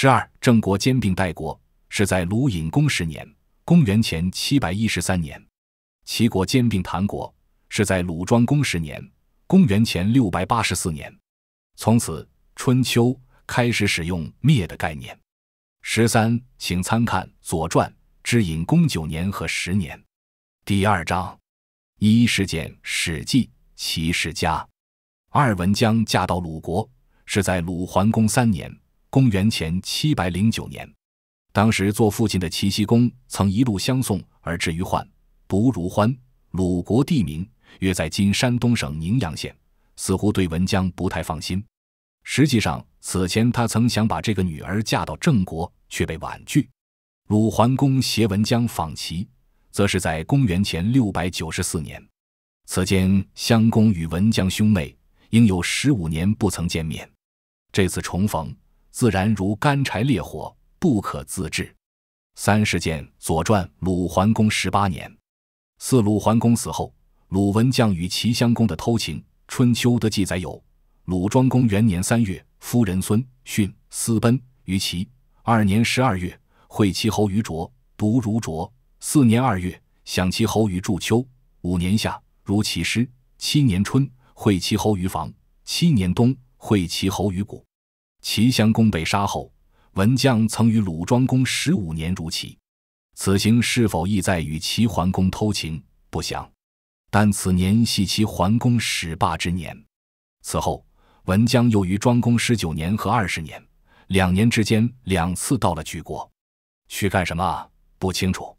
十二，郑国兼并代国是在鲁隐公十年（公元前七百一十三年）；齐国兼并谭国是在鲁庄公十年（公元前六百八十四年）。从此，春秋开始使用“灭”的概念。十三，请参看《左传》之隐公九年和十年第二章。一事件，《史记》齐世家。二文姜嫁到鲁国是在鲁桓公三年。公元前七百零九年，当时做父亲的齐僖公曾一路相送而至于患，不如欢，鲁国地名，约在今山东省宁阳县。似乎对文姜不太放心。实际上，此前他曾想把这个女儿嫁到郑国，却被婉拒。鲁桓公携文姜访齐，则是在公元前六百九十四年。此间，襄公与文姜兄妹应有十五年不曾见面，这次重逢。自然如干柴烈火，不可自制。三十件《左传》鲁桓公十八年。四鲁桓公死后，鲁文将与齐襄公的偷情，《春秋》的记载有：鲁庄公元年三月，夫人孙逊私奔于齐；二年十二月，会齐侯于卓，独如卓；四年二月，享齐侯于祝丘；五年夏，如齐师；七年春，会齐侯于房；七年冬，会齐侯于谷。齐襄公被杀后，文姜曾与鲁庄公十五年如期，此行是否意在与齐桓公偷情，不详。但此年系齐桓公始霸之年。此后，文姜又于庄公十九年和二十年，两年之间两次到了莒国，去干什么？不清楚。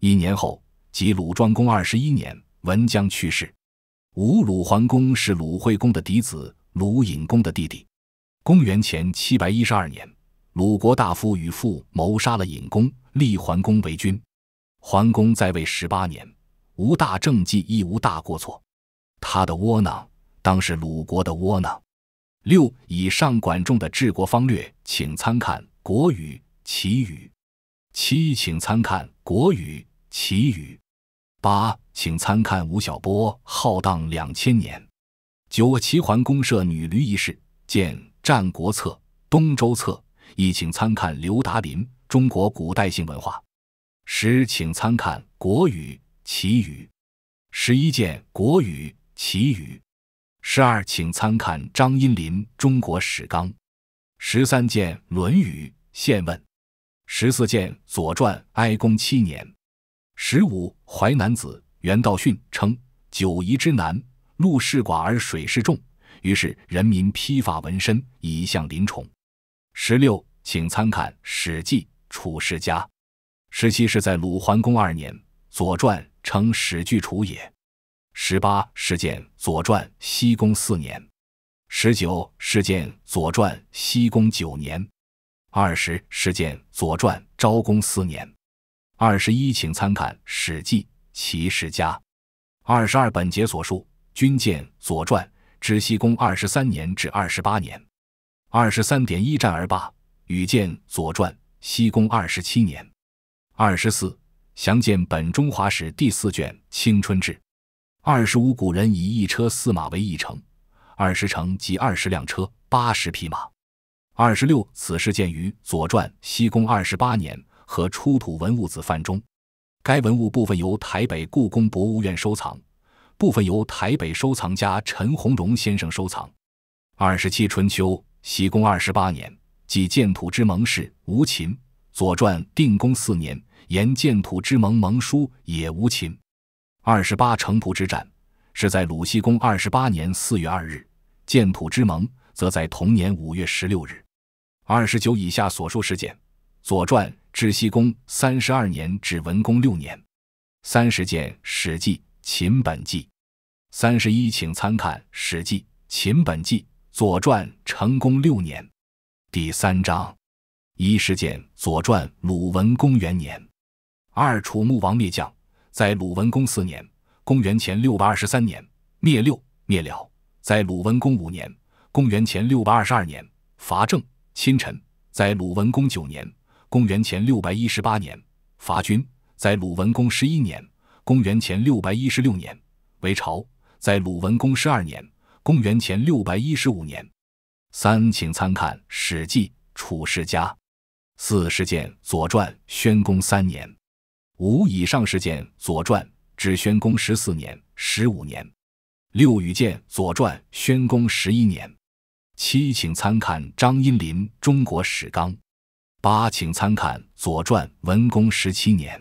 一年后，即鲁庄公二十一年，文姜去世。吴鲁桓公是鲁惠公的嫡子，鲁隐公的弟弟。公元前七百一十二年，鲁国大夫与父谋杀了尹公，立桓公为君。桓公在位十八年，无大政绩，亦无大过错。他的窝囊，当是鲁国的窝囊。六以上，管仲的治国方略，请参看《国语·齐语》。七，请参看《国语·齐语》。八，请参看吴晓波《浩荡两千年》。九，齐桓公设女驴一事，见。战国策、东周策，一请参看刘达林《中国古代性文化》。十，请参看《国语》《齐语》。十一见《国语》《齐语》。十二，请参看张荫林《中国史纲》。十三见《论语》《献问》。十四见《左传》哀公七年。十五，《淮南子》袁道训称：“九夷之南，陆势寡而水势众。”于是人民披发纹身以向灵崇。十六，请参看《史记·楚世家》。十七是在鲁桓公二年，《左传》称史巨楚也。十八是见《左传·西宫四年》。十九是见《左传·西宫九年》。二十是见《左传·昭公四年》。二十一，请参看《史记·齐世家》。二十二，本节所述均见《左传》。知西宫二十三年至二十八年，二十三点一战而罢。与见《左传》西宫二十七年，二十四，详见本《中华史》第四卷《青春志》。二十五，古人以一车四马为一乘，二十乘即二十辆车，八十匹马。二十六，此事见于《左传》西宫二十八年和出土文物子范中，该文物部分由台北故宫博物院收藏。部分由台北收藏家陈鸿荣先生收藏。二十七春秋，西宫二十八年，即建土之盟事，无秦。左传定公四年，言建土之盟盟书也，无秦。二十八城濮之战是在鲁西公二十八年四月二日，建土之盟则在同年五月十六日。二十九以下所述事件，左传至西宫三十二年至文公六年。三十件《史记。《秦本纪》三十一，请参看《史记·秦本纪》《左传》成公六年第三章。一事件：《左传》鲁文公元年。二楚穆王灭将，在鲁文公四年（公元前六百二十三年）灭六；灭了，在鲁文公五年（公元前六百二十二年）伐郑；侵陈，在鲁文公九年（公元前六百一十八年）伐军；在鲁文公十一年。公元前六百一十六年，为朝在鲁文公十二年。公元前六百一十五年，三请参看《史记·楚世家》。四事件《左传》宣公三年。五以上事件《左传》至宣公十四年、十五年。六羽见《左传》宣公十一年。七请参看张荫麟《中国史纲》。八请参看《左传》文公十七年。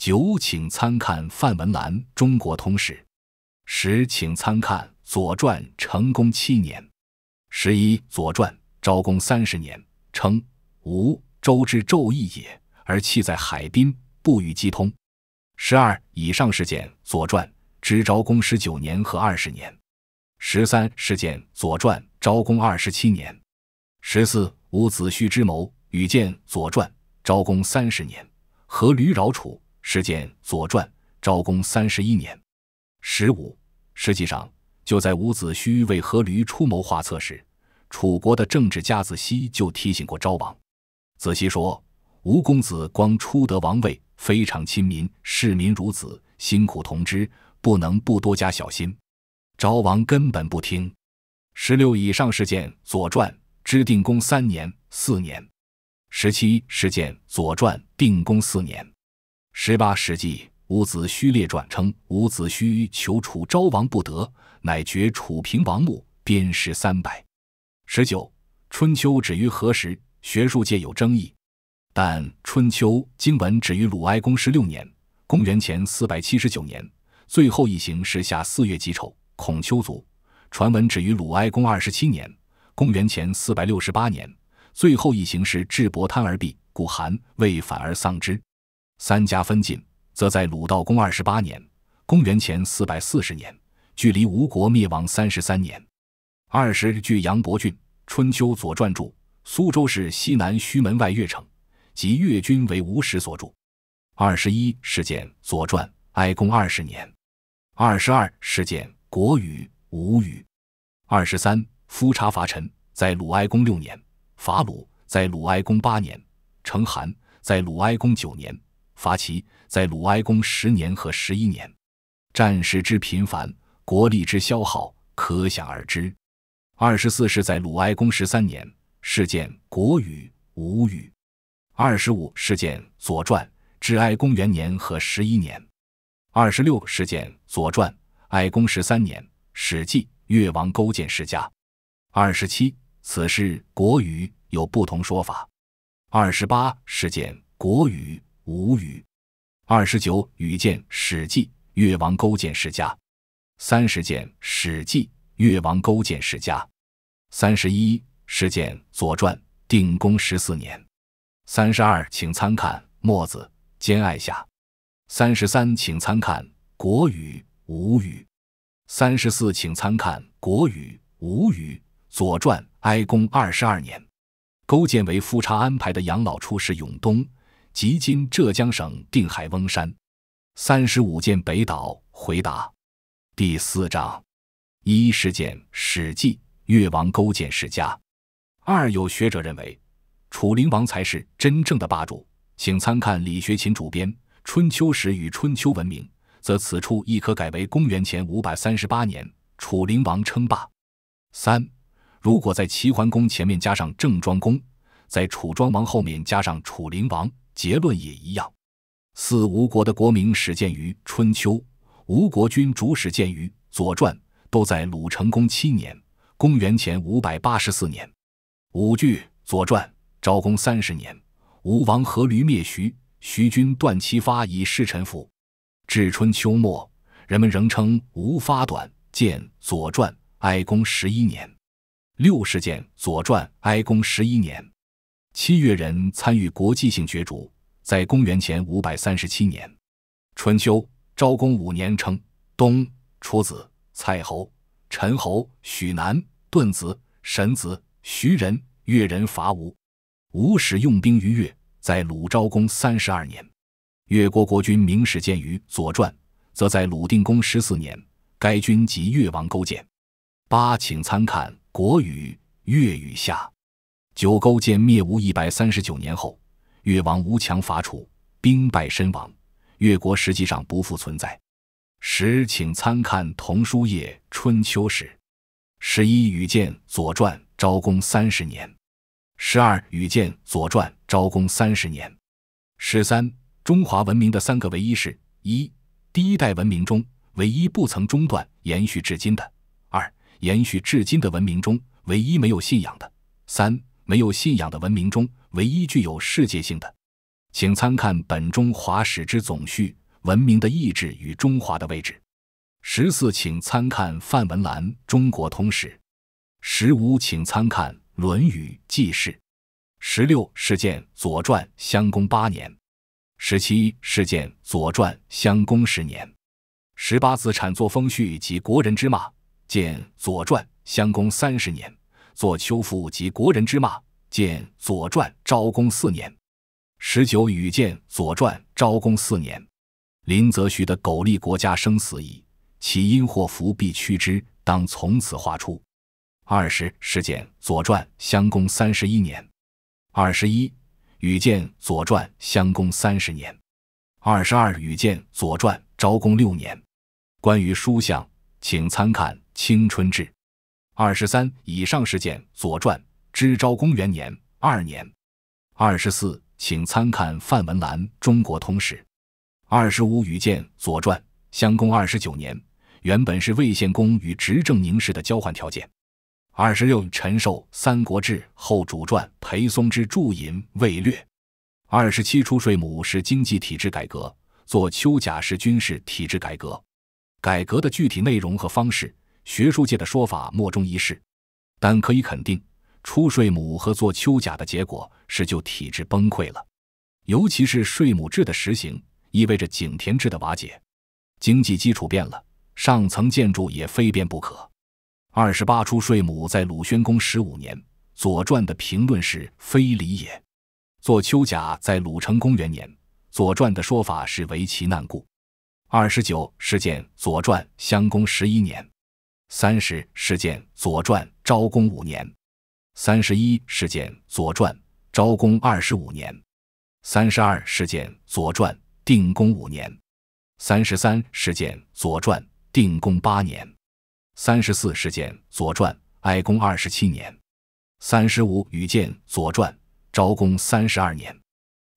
九，请参看范文澜《中国通史》；十，请参看《左传》成功七年；十一，《左传》昭公三十年称：“吴周之纣邑也，而弃在海滨，不与姬通。”十二，以上事件，《左传》之昭公十九年和二十年；十三，事件，《左传》昭公二十七年；十四，伍子胥之谋与见，《左传》昭公三十年，阖闾饶楚。事件《左传》昭公三十一年，十五实际上就在伍子胥为阖闾出谋划策时，楚国的政治家子西就提醒过昭王。子西说：“吴公子光初得王位，非常亲民，视民如子，辛苦同之，不能不多加小心。”昭王根本不听。十六以上事件《左传》知定公三年、四年，十七事件《左传》定公四年。十八世纪，《伍子胥列传》称伍子胥求楚昭王不得，乃绝楚平王墓，鞭尸三百。十九，《春秋》止于何时？学术界有争议，但《春秋》经文止于鲁哀公十六年（公元前四百七十九年），最后一行是“夏四月己丑，孔丘卒”。传闻止于鲁哀公二十七年（公元前四百六十八年），最后一行是“智伯贪而毙，故寒未反而丧之”。三家分晋，则在鲁道公二十八年（公元前四百四十年），距离吴国灭亡三十三年。二十，据《杨伯骏春秋左传注》，苏州市西南胥门外越城，即越军为吴时所著。二十一，事件《左传哀公二十年》。二十二，事件《国语吴语》。二十三，夫差伐陈，在鲁哀公六年；伐鲁，在鲁哀公八年；成韩，在鲁哀公九年。伐齐在鲁哀公十年和十一年，战事之频繁，国力之消耗可想而知。二十四是在鲁哀公十三年事件，《国语·吴语》。二十五事件《左传》至哀公元年和十一年。二十六事件《左传》哀公十三年，《史记》越王勾践世家。二十七此事，《国语》有不同说法。二十八事件国语》。吴语，二十九语见《史记·越王勾践世家》；三十件《史记·越王勾践世家》；三十一事件《左传·定公十四年》；三十二请参看《墨子·兼爱下》；三十三请参看《国语·吴语》；三十四请参看《国语·吴语》《左传·哀公二十二年》。勾践为夫差安排的养老处是永东。即今浙江省定海翁山，三十五件北岛回答第四章一是件，《史记》越王勾践世家。二有学者认为，楚灵王才是真正的霸主，请参看李学勤主编《春秋史与春秋文明》，则此处亦可改为公元前五百三十八年，楚灵王称霸。三如果在齐桓公前面加上郑庄公，在楚庄王后面加上楚灵王。结论也一样。四吴国的国名始建于《春秋》，吴国君主始建于《左传》，都在鲁成公七年（公元前五百八十四年）。五句《左传》昭公三十年，吴王阖闾灭徐，徐君段其发以示臣服。至春秋末，人们仍称吴发短。见《左传》哀公十一年。六十件《左传》哀公十一年。七月人参与国际性角逐，在公元前五百三十七年，春秋昭公五年，称东楚子、蔡侯、陈侯、许南、顿子、沈子、徐人、越人伐吴。吴使用兵于越，在鲁昭公三十二年，越国国君明始见于《左传》，则在鲁定公十四年，该君即越王勾践。八，请参看《国语·越语下》。九勾践灭吴一百三十九年后，越王吴强伐楚，兵败身亡，越国实际上不复存在。十，请参看童书页《春秋史》。十一，羽箭《左传》昭公三十年。十二，羽箭《左传》昭公三十年。十三，中华文明的三个唯一是：一、第一代文明中唯一不曾中断延续至今的；二、延续至今的文明中唯一没有信仰的；三。没有信仰的文明中，唯一具有世界性的，请参看本中华史之总序《文明的意志与中华的位置》。十四，请参看范文澜《中国通史》。十五，请参看《论语记事》。十六，事件《左传》襄公八年。十七，事件《左传》襄公十年。十八，子产作《风序》，及国人之骂，见《左传》襄公三十年。作丘赋及国人之骂，见《左传》昭公四年。十九与见《左传》昭公四年。林则徐的“苟利国家生死以，岂因祸福避趋之”，当从此划出。二十识见《左传》襄公三十一年。二十一与见《左传》襄公三十年。二十二与见《左传》昭公六年。关于书相，请参看《青春志》。二十三以上事件，《左传》知昭公元年、二年。二十四，请参看范文澜《中国通史》。二十五语见《左传》襄公二十九年，原本是魏献公与执政宁氏的交换条件。二十六陈寿《三国志》后主传，裴松之注引《魏略》。二十七出税亩是经济体制改革，做秋甲是军事体制改革。改革的具体内容和方式。学术界的说法莫衷一是，但可以肯定，出税母和做丘甲的结果是就体制崩溃了。尤其是税亩制的实行，意味着井田制的瓦解，经济基础变了，上层建筑也非变不可。二十八出税母在鲁宣公十五年，《左传》的评论是“非礼也”。做丘甲在鲁成公元年，《左传》的说法是“为其难故”。二十九事件，《左传》襄公十一年。三十事件，《左传》昭公五年；三十一事件，《左传》昭公二十五年；三十二事件，《左传》定公五年；三十三事件，《左传》定公八年；三十四事件，《左传》哀公二十七年；三十五语见《左传》昭公三十二年；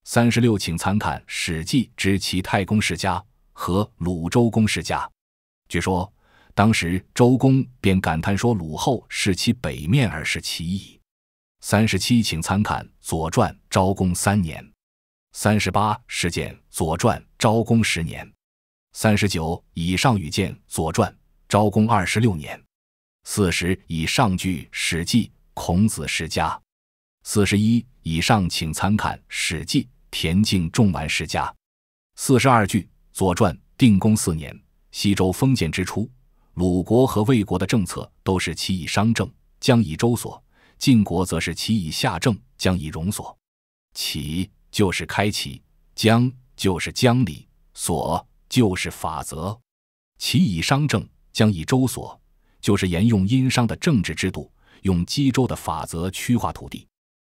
三十六，请参看《史记》之齐太公世家和鲁周公世家，据说。当时，周公便感叹说：“鲁后视其北面，而是其矣。”三十七，请参看《左传·昭公三年》。三十八，事件《左传·昭公十年》。三十九以上，语见《左传·昭公二十六年》。四十以上，句《史记·孔子世家》。四十一以上，请参看《史记·田径仲完世家》。四十二，句《左传·定公四年》，西周封建之初。鲁国和魏国的政策都是其以商政，将以周所；晋国则是其以下政，将以戎所。启就是开启，将就是管礼，所就是法则。其以商政，将以周所，就是沿用殷商的政治制度，用冀州的法则区划土地；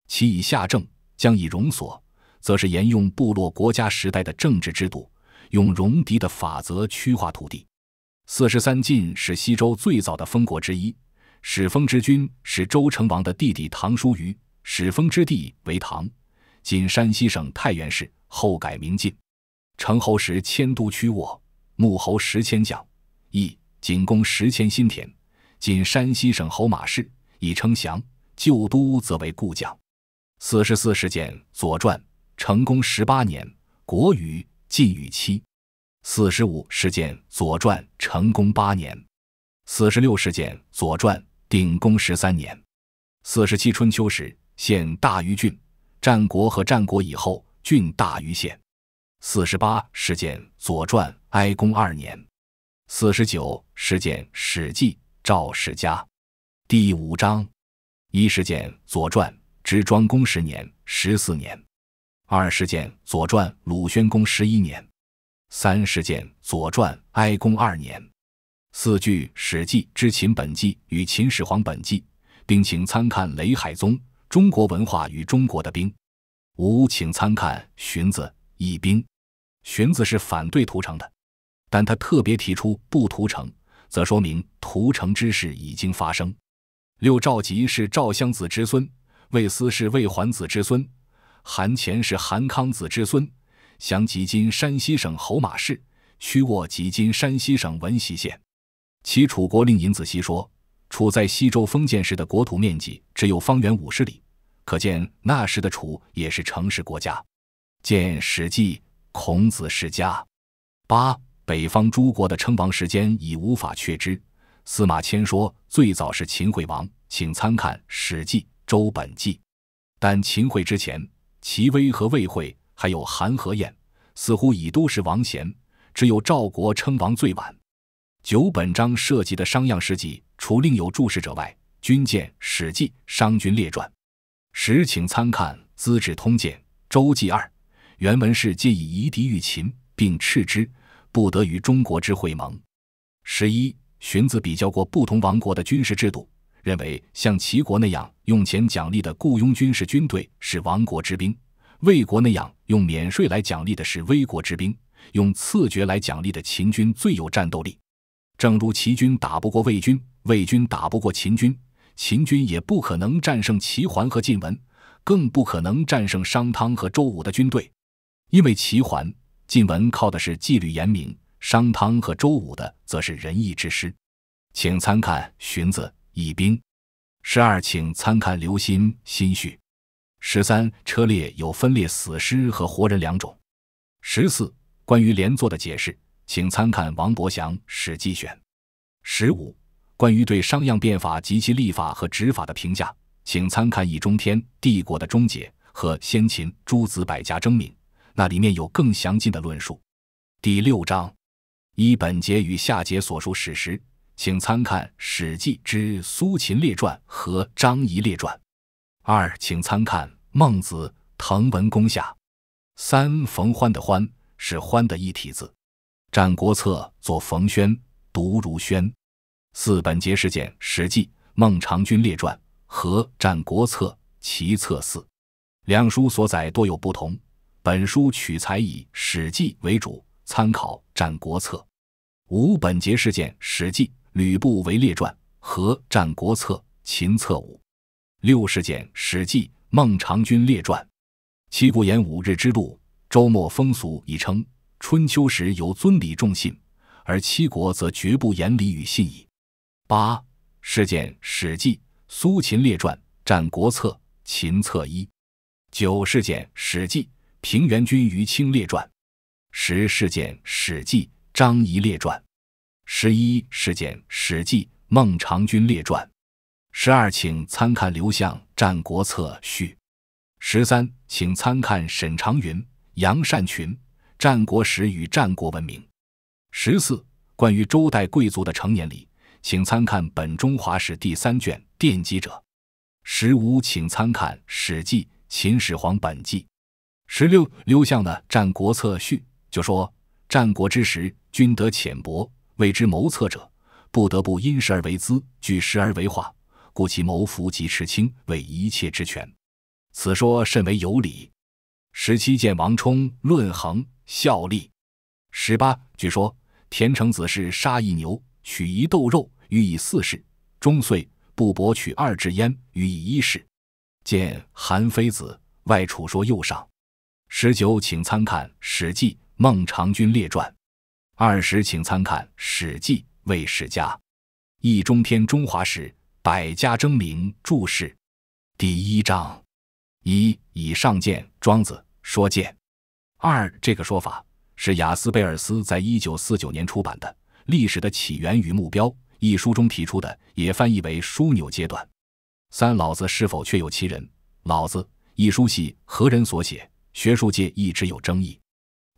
其以下政，将以戎所，则是沿用部落国家时代的政治制度，用戎狄的法则区划土地。四十三晋是西周最早的封国之一，始封之君是周成王的弟弟唐叔虞，始封之地为唐，今山西省太原市。后改名晋。成侯时迁都曲沃，穆侯时迁将，邑景公时迁新田，今山西省侯马市。以称祥，旧都则为故将。四十四事件，《左传》成功十八年，《国语》晋语七。四十五事件，《左传》成功八年；四十六事件，《左传》定公十三年；四十七，《春秋》时县大于郡，战国和战国以后郡大于县；四十八事件，《左传》哀公二年；四十九事件，《史记》赵世家第五章一事件，《左传》之庄公十年、十四年；二事件，《左传》鲁宣公十一年。三事件，《左传》哀公二年；四句，《史记》之《秦本纪》与《秦始皇本纪》，并请参看雷海宗《中国文化与中国的兵》。五，请参看《荀子·议兵》。荀子是反对屠城的，但他特别提出不屠城，则说明屠城之事已经发生。六，赵佶是赵襄子之孙，魏斯是魏桓子之孙，韩虔是韩康子之孙。降及今山西省侯马市，屈沃及今山西省闻喜县。齐楚国令尹子西说：“楚在西周封建时的国土面积只有方圆五十里，可见那时的楚也是城市国家。”见《史记·孔子世家》。八北方诸国的称王时间已无法确知。司马迁说：“最早是秦惠王，请参看《史记·周本纪》。”但秦惠之前，齐威和魏惠。还有韩和燕，似乎已都是王贤，只有赵国称王最晚。九本章涉及的商鞅事迹，除另有注释者外，均见《史记·商君列传》。实请参看《资治通鉴·周记二》。原文是：“借以夷狄御秦，并斥之，不得与中国之会盟。”十一，荀子比较过不同王国的军事制度，认为像齐国那样用钱奖励的雇佣军事军队是亡国之兵。魏国那样用免税来奖励的是魏国之兵，用赐爵来奖励的秦军最有战斗力。正如齐军打不过魏军，魏军打不过秦军，秦军也不可能战胜齐桓和晋文，更不可能战胜商汤和周武的军队，因为齐桓、晋文靠的是纪律严明，商汤和周武的则是仁义之师。请参看《荀子·以兵》十二，请参看《刘歆心绪》。十三车裂有分裂死尸和活人两种。十四关于连坐的解释，请参看王伯祥《史记选》。十五关于对商鞅变法及其立法和执法的评价，请参看易中天帝国的终结和先秦诸子百家争鸣，那里面有更详尽的论述。第六章一本节与下节所述史实，请参看《史记》之《苏秦列传》和《张仪列传》。二请参看。孟子滕文公下，三冯欢的欢是欢的一体字，《战国策》作冯谖，读如谖。四本节事件，《史记·孟尝君列传》和《战国策·齐策四》，两书所载多有不同。本书取材以《史记》为主，参考《战国策》。五本节事件，《史记·吕布为列传》和《战国策·秦策五》。六事件，《史记》。孟尝君列传，七国言五日之路。周末风俗已称春秋时有尊礼重信，而七国则绝不言礼与信矣。八事件《史记》苏秦列传，《战国策》秦策一。九事件《史记》平原君于清列传。十事件《史记》张仪列传。十一事件《史记》孟尝君列传。十二，请参看刘向。《战国策》序，十三，请参看沈长云、杨善群《战国史与战国文明》。十四，关于周代贵族的成年礼，请参看《本中华史》第三卷奠基者。十五，请参看《史记·秦始皇本纪》。十六，刘向的《战国策序》就说：战国之时，君德浅薄，为之谋策者，不得不因时而为资，据时而为化。故其谋福及持卿为一切之权，此说甚为有理。十七见王充《论衡·效力》。十八据说田成子是杀一牛取一斗肉，予以四世；终岁不博取二雉焉，予以一世。见《韩非子·外处说右上》。十九，请参看《史记·孟尝君列传》。二十，请参看《史记·魏史家》《易中天中华史》。百家争鸣注释，第一章，一以上见庄子说见，二这个说法是雅斯贝尔斯在一九四九年出版的《历史的起源与目标》一书中提出的，也翻译为枢纽阶段。三老子是否确有其人？《老子》一书系何人所写？学术界一直有争议。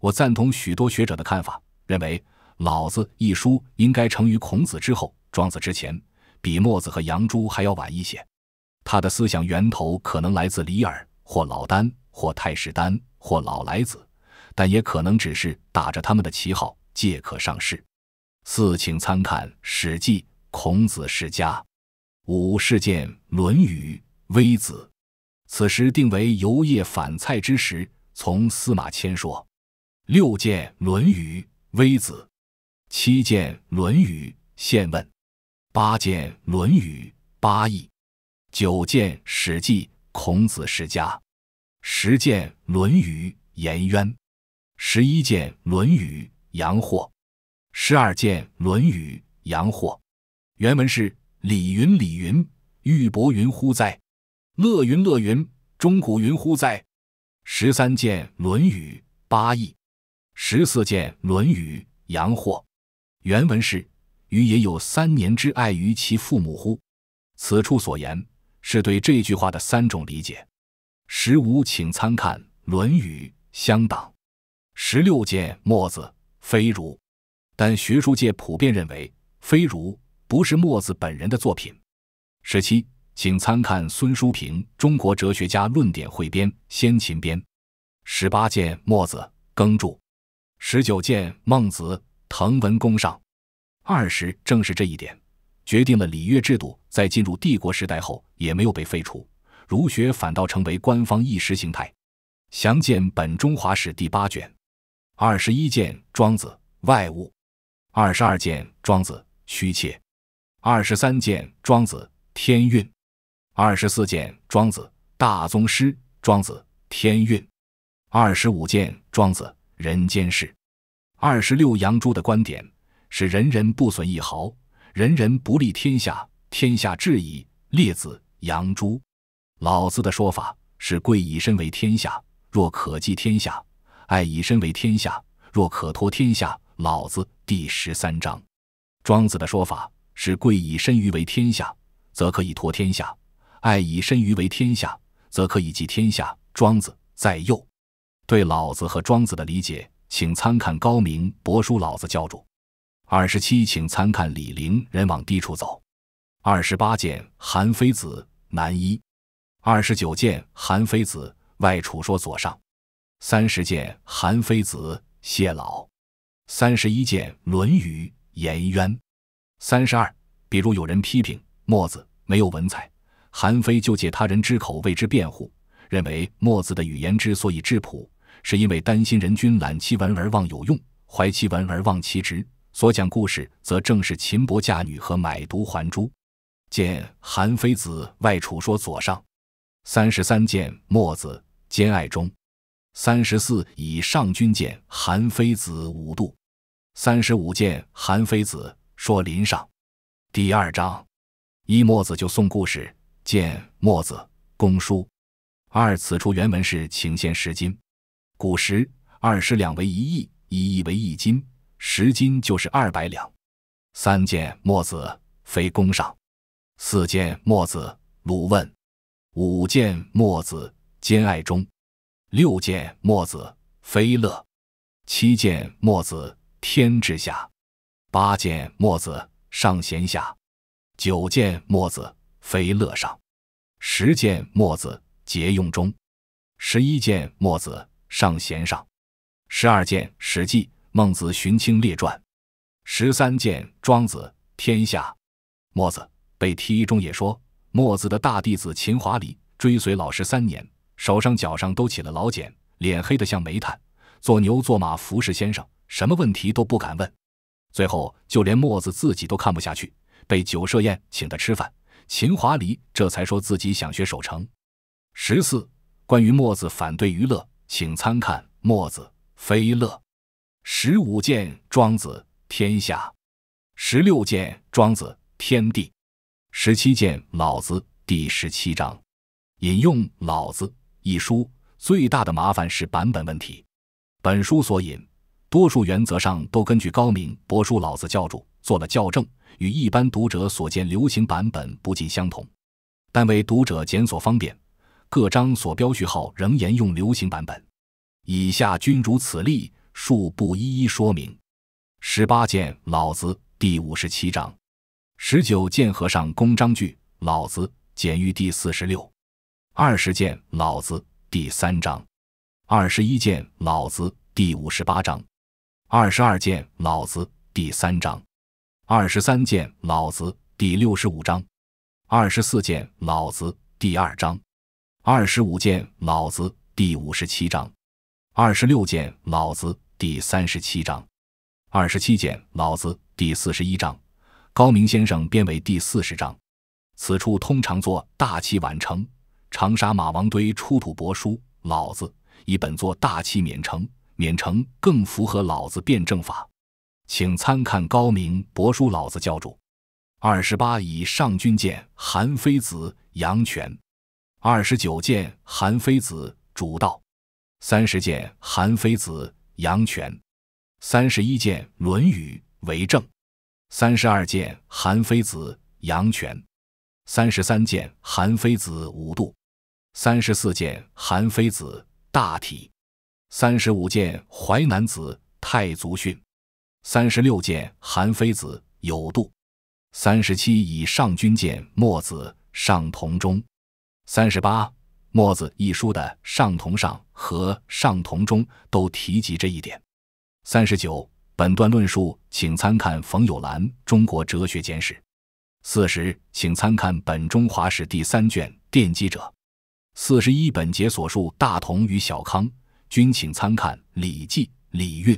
我赞同许多学者的看法，认为《老子》一书应该成于孔子之后，庄子之前。比墨子和杨朱还要晚一些，他的思想源头可能来自李耳或老聃或太史丹或老莱子，但也可能只是打着他们的旗号借壳上市。四，请参看《史记·孔子世家》。五，《事件·论语·微子》。此时定为游夜反蔡之时，从司马迁说。六，《见·论语·微子》。七，《见·论语·现问》。八见《论语》八义，九见《史记》孔子世家，十见《论语》颜渊，十一见《论语》杨货，十二见《论语》杨货，原文是：“李云李云，玉帛云乎哉？乐云乐云，钟鼓云乎哉？”十三见《论语》八义，十四见《论语》杨货，原文是。于也有三年之爱于其父母乎？此处所言是对这句话的三种理解。十五，请参看《论语·乡党》。十六见《墨子·非儒》，但学术界普遍认为“非儒”不是墨子本人的作品。十七，请参看孙叔平《中国哲学家论点汇编·先秦编》。十八见《墨子·耕著。十九见《孟子·滕文公上》。二十正是这一点，决定了礼乐制度在进入帝国时代后也没有被废除，儒学反倒成为官方意识形态。详见《本中华史》第八卷。二十一件庄子外物》。二十二件庄子虚切》。二十三件庄子天运》。二十四件庄子大宗师》《庄子天运》。二十五件庄子人间事，二十六杨朱的观点。是人人不损一毫，人人不利天下，天下治矣。列子、杨朱、老子的说法是：贵以身为天下，若可寄天下；爱以身为天下，若可托天下。老子第十三章。庄子的说法是：贵以身于为天下，则可以托天下；爱以身于为天下，则可以济天下。庄子在右。对老子和庄子的理解，请参看高明《帛书老子》教主。二十七，请参看李陵。人往低处走。二十八，见韩非子南一。二十九，见韩非子外楚说左上。三十，见韩非子谢老。三十一，见论语颜渊。三十二，比如有人批评墨子没有文采，韩非就借他人之口为之辩护，认为墨子的语言之所以质朴，是因为担心人君览其文而忘有用，怀其文而忘其职。所讲故事则正是秦伯嫁女和买椟还珠。见《韩非子外储说左上》。三十三见《墨子兼爱中》。三十四以上君见《韩非子五度》，三十五见《韩非子说林上》。第二章，一墨子就送故事，见《墨子公书》。二此处原文是“请献十金”，古时二十两为一亿，一亿为一金。十斤就是二百两，三件墨子非公上，四件墨子鲁问，五件墨子兼爱中，六件墨子非乐，七件墨子天之下，八件墨子上贤下，九件墨子非乐上，十件墨子节用中，十一件墨子上贤上，十二件史记。孟子寻亲列传，十三见庄子天下，墨子被议中也说，墨子的大弟子秦华黎追随老师三年，手上脚上都起了老茧，脸黑得像煤炭，做牛做马服侍先生，什么问题都不敢问，最后就连墨子自己都看不下去，被酒设宴请他吃饭，秦华黎这才说自己想学守城。十四，关于墨子反对娱乐，请参看墨子非乐。十五件庄子·天下》，十六件庄子·天地》，十七件老子》第十七章。引用《老子》一书，最大的麻烦是版本问题。本书所引，多数原则上都根据高敏《帛书老子教注》做了校正，与一般读者所见流行版本不尽相同。但为读者检索方便，各章所标序号仍沿用流行版本。以下均如此例。恕不一一说明。十八见老子第五十七章，十九见和尚公章句老子简玉第四十六，二十见老子第三章，二十一见老子第五十八章，二十二见老子第三章，二十三见老子第六十五章，二十四见老子第二章，二十五见老子第五十七章，二十六见老子。第三十七章，二十七见《老子》第四十一章，高明先生编为第四十章。此处通常作“大器晚成”。长沙马王堆出土帛书《老子》以本作“大器免成”，“免成”更符合老子辩证法，请参看高明《帛书老子》教主》。二十八，以上军见《韩非子》杨权；二十九舰韩非子》主道；三十舰韩非子》。阳泉，三十一件《论语》为政，三十二件《韩非子》阳泉，三十三件《韩非子》五度，三十四件《韩非子》大体，三十五件《淮南子》太祖训，三十六件《韩非子》有度，三十七以上军见《墨子》上同中，三十八。《墨子》一书的《上同上》和《上同中》都提及这一点。三十九，本段论述，请参看冯友兰《中国哲学简史》。四十，请参看本《中华史》第三卷《奠基者》。四十一，本节所述“大同”与“小康”，均请参看《礼记》《礼运》。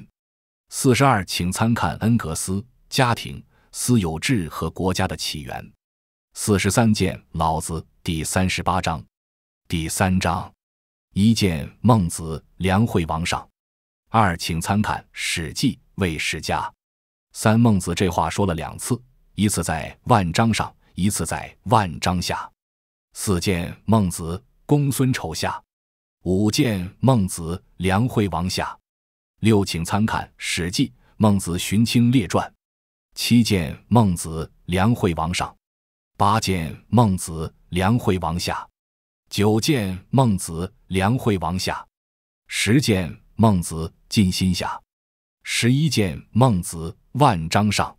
四十二，请参看恩格斯《家庭、私有制和国家的起源》。四十三，见《老子》第三十八章。第三章，一见孟子《梁惠王上》，二请参看《史记·魏史家》，三孟子这话说了两次，一次在万章上，一次在万章下。四见孟子《公孙丑下》，五见孟子《梁惠王下》，六请参看《史记·孟子荀卿列传》，七见孟子《梁惠王上》，八见孟子《梁惠王下》。九见孟子梁惠王下，十见孟子尽心下，十一见孟子万章上，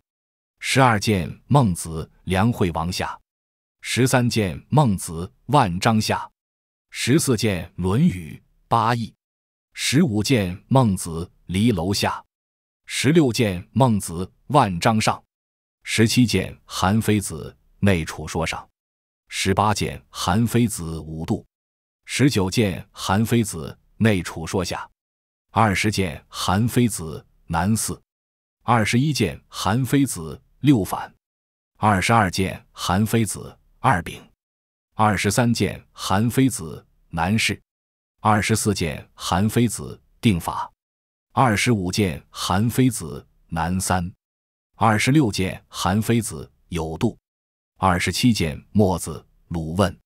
十二见孟子梁惠王下，十三见孟子万章下，十四见论语八佾，十五见孟子离楼下，十六见孟子万章上，十七见韩非子内储说上。十八见韩非子五度，十九见韩非子内储说下，二十见韩非子南四，二十一见韩非子六反，二十二见韩非子二丙，二十三见韩非子南士，二十四见韩非子定法，二十五见韩非子南三，二十六见韩非子有度。二十七件墨子鲁问，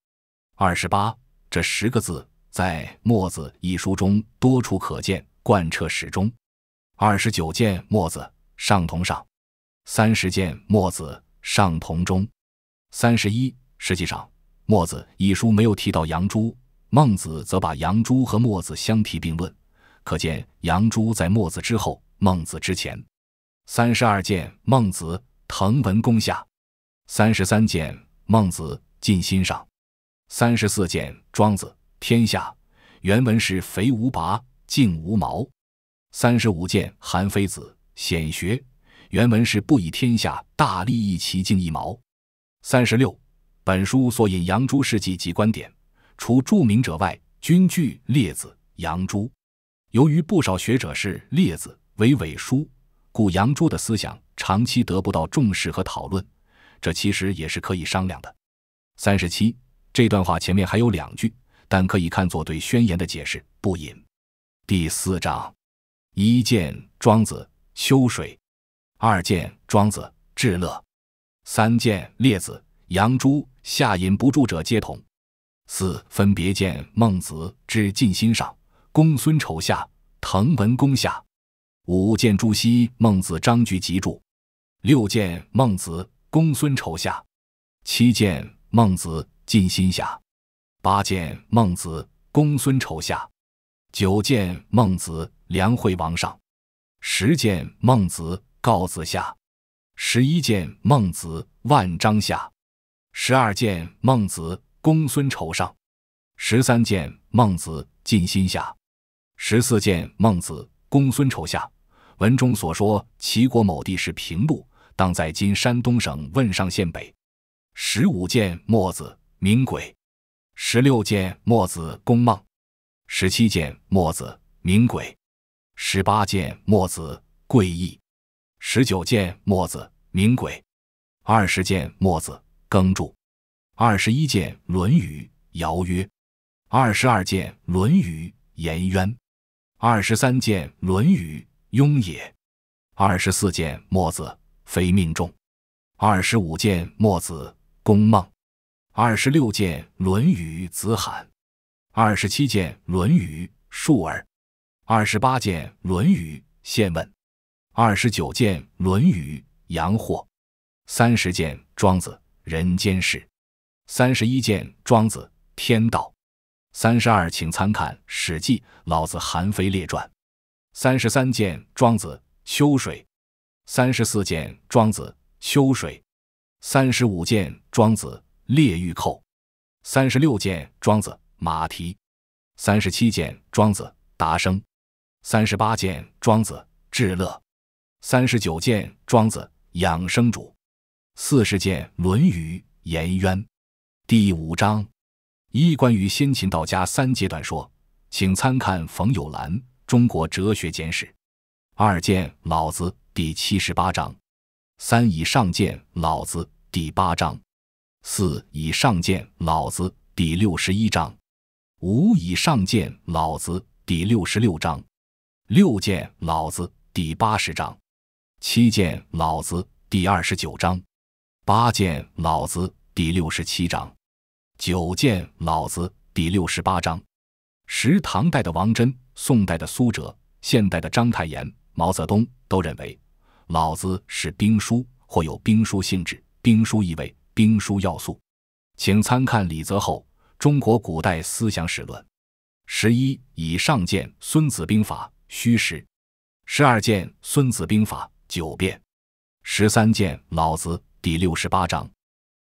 二十八这十个字在《墨子》一书中多处可见，贯彻始终。二十九件墨子上同上，三十件墨子上同中，三十一实际上《墨子》一书没有提到杨朱，孟子则把杨朱和墨子相提并论，可见杨朱在墨子之后，孟子之前。三十二件孟子滕文公下。三十三见《孟子尽心上》，三十四见《庄子天下》，原文是“肥无拔，净无毛”。三十五见《韩非子显学》，原文是“不以天下大利益其净一毛”。三十六本书所引杨朱事迹及观点，除著名者外，均据《列子》杨朱。由于不少学者视《列子》为伪书，故杨朱的思想长期得不到重视和讨论。这其实也是可以商量的。三十七，这段话前面还有两句，但可以看作对宣言的解释。不引。第四章：一见庄子《秋水》，二见庄子《至乐》，三见列子《杨朱》，下引不住者皆同。四分别见孟子之《尽心上》、《公孙丑下》、《滕文公下》。五见朱熹《孟子章句集注》。六见孟子。公孙丑下，七见孟子尽心下，八见孟子公孙丑下，九见孟子梁惠王上，十见孟子告子下，十一见孟子万章下，十二见孟子公孙丑上，十三见孟子尽心下，十四见孟子公孙丑下。文中所说齐国某地是平陆。当在今山东省汶上县北。十五件墨子·名鬼，十六件墨子·公孟》。十七件墨子·名鬼，十八件墨子·贵义》。十九件墨子·名鬼，二十件墨子·耕柱》。二十一件《论语·尧曰》。二十二件《论语·颜渊》。二十三件《论语·雍也》。二十四件墨子》。非命中，二十五件《墨子》《公孟》，二十六件《论语》《子罕》，二十七件《论语》《述而》，二十八件《论语》《现问》，二十九件《论语》《阳货》，三十件《庄子》《人间事》，三十一件《庄子》《天道》，三十二请参看《史记》《老子》《韩非列传》，三十三件《庄子》《秋水》。三十四件《庄子·秋水》，三十五件《庄子·列玉寇》，三十六件《庄子·马蹄》，三十七件《庄子·达生》，三十八件《庄子·至乐》，三十九件《庄子·养生主》，四十件《论语·颜渊》第五章，一关于先秦道家三阶段说，请参看冯友兰《中国哲学简史》。二见《老子》。第七十八章，三以上见老子；第八章，四以上见老子；第六十一章，五以上见老子；第六十六章，六见老子；第八十章，七见老子；第二十九章，八见老子；第六十七章，九见老子；第六十八章，十。唐代的王贞，宋代的苏辙，现代的章太炎、毛泽东都认为。老子是兵书，或有兵书性质、兵书意味、兵书要素，请参看李泽厚《中国古代思想史论》。十一、以上见《孙子兵法》虚实；十二、见《孙子兵法》九变；十三、见《老子》第六十八章；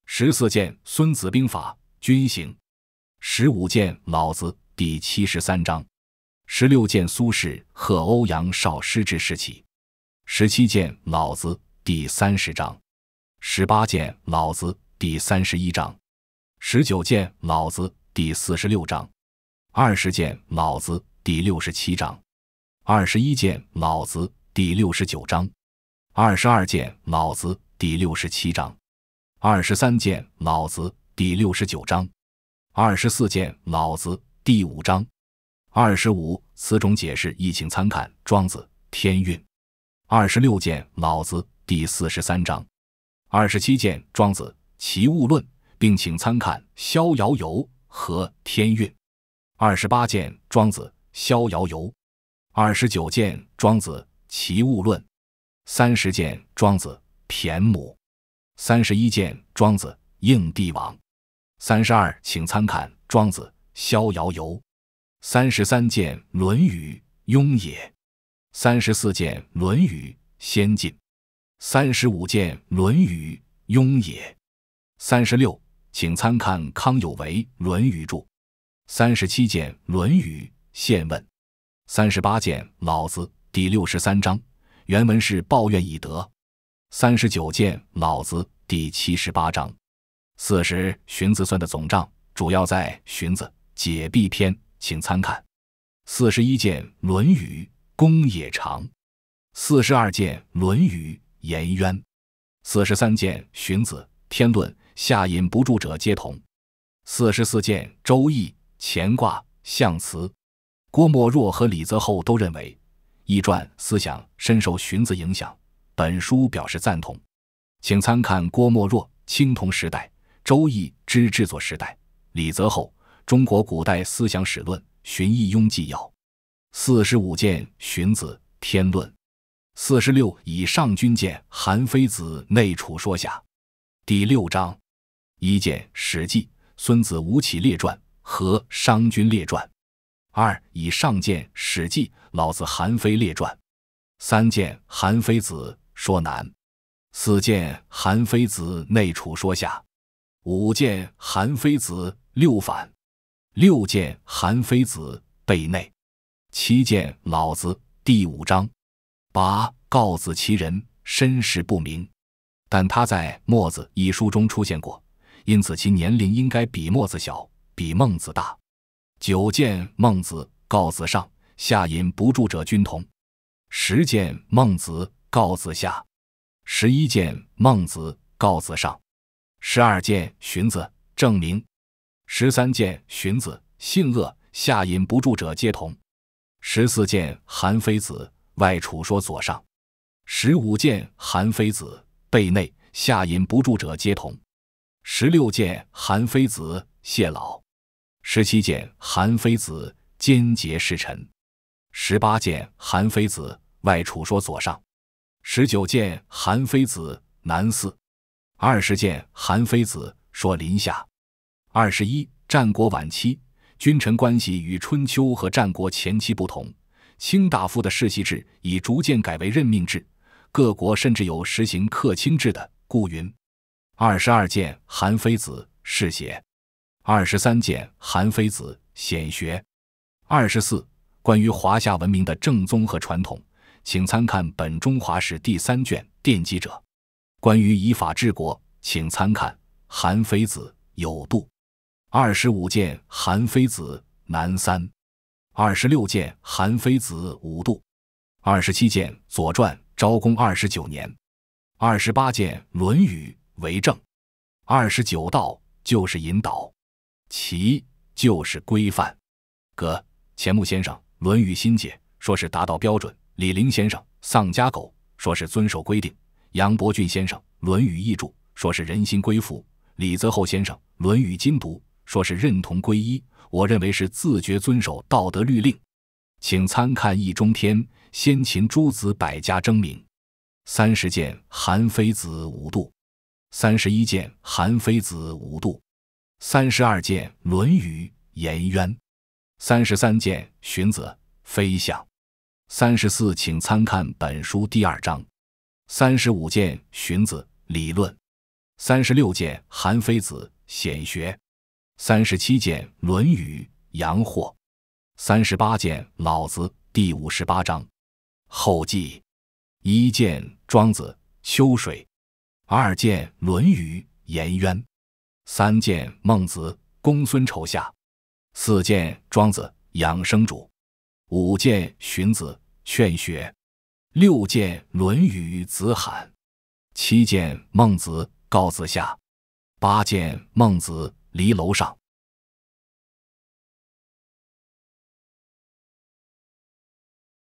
十四、见《孙子兵法》军行，十五、见《老子》第七十三章；十六、见苏轼《贺欧阳少师之时期。十七件老子》第三十章，十八件老子》第三十一章，十九件老子》第四十六章，二十件老子》第六十七章，二十一件老子》第六十九章，二十二件老子》第六十七章，二十三件老子》第六十九章，二十四件老子》第五章，二十五此种解释亦请参看《庄子·天运》。二十六件《老子》第四十三章，二十七件《庄子·齐物论》，并请参看《逍遥游》和《天运》。二十八件《庄子·逍遥游》，二十九件《庄子·齐物论》，三十件《庄子·骈母》；三十一件《庄子·应帝王》，三十二请参看《庄子·逍遥游》，三十三件《论语·雍也》。三十四件《论语》先进，三十五件《论语》雍也，三十六，请参看康有为《论语注》。三十七件《论语》现问，三十八件《老子》第六十三章原文是“抱怨以德”。三十九件《老子》第七十八章，四十荀子算的总账主要在《荀子》解蔽篇，请参看。四十一件《论语》。公冶长，四十二件《论语》颜渊，四十三件《荀子·天论》下引不住者皆同，四十四件《周易·乾卦》象辞。郭沫若和李泽厚都认为《易传》思想深受荀子影响，本书表示赞同，请参看郭沫若《青铜时代》《周易之制作时代》，李泽厚《中国古代思想史论》《荀易庸纪要》。四十五见《荀子·天论》，四十六以上君见《韩非子·内储说下》第六章；一见《史记·孙子吴起列传》和《商君列传》；二以上见《史记·老子韩非列传》；三见《韩非子·说难》，四见《韩非子·内储说下》，五见《韩非子·六反》，六见《韩非子·背内》。七见老子第五章，八告子其人身世不明，但他在墨子一书中出现过，因此其年龄应该比墨子小，比孟子大。九见孟子告子上下引不住者均同，十见孟子告子下，十一见孟子告子上，十二见荀子正名，十三见荀子性恶下引不住者皆同。十四见韩非子外楚说左上，十五见韩非子背内下引不住者皆同，十六见韩非子谢老，十七见韩非子坚节事臣，十八见韩非子外楚说左上，十九见韩非子南寺；二十见韩非子说林下，二十一战国晚期。君臣关系与春秋和战国前期不同，卿大夫的世袭制已逐渐改为任命制，各国甚至有实行克卿制的。故云：二十二卷《韩非子·世袭。二十三卷《韩非子·显学》，二十四关于华夏文明的正宗和传统，请参看本《中华史》第三卷《奠基者》。关于以法治国，请参看《韩非子·有度》。二十五件《韩非子》南三，二十六件《韩非子》五度，二十七件《左传》昭公二十九年，二十八件《论语》为政，二十九道就是引导，其就是规范。哥钱穆先生《论语新解》说是达到标准，李陵先生丧家狗说是遵守规定，杨伯峻先生《论语译注》说是人心归附，李泽厚先生《论语今读》。说是认同皈依，我认为是自觉遵守道德律令。请参看易中天《先秦诸子百家争鸣》。三十件《韩非子五度，三十一件《韩非子五度，三十二件《论语颜渊》，三十三件《荀子非相》，三十四请参看本书第二章。三十五件《荀子理论》，三十六件《韩非子显学》。三十七件《论语》阳货，三十八件《老子》第五十八章后记，一见庄子》秋水，二见论语》颜渊，三件《孟子》公孙丑下，四件《庄子》养生主，五件《荀子》劝学，六件《论语》子罕，七件《孟子》告子下，八件《孟子》。离楼上。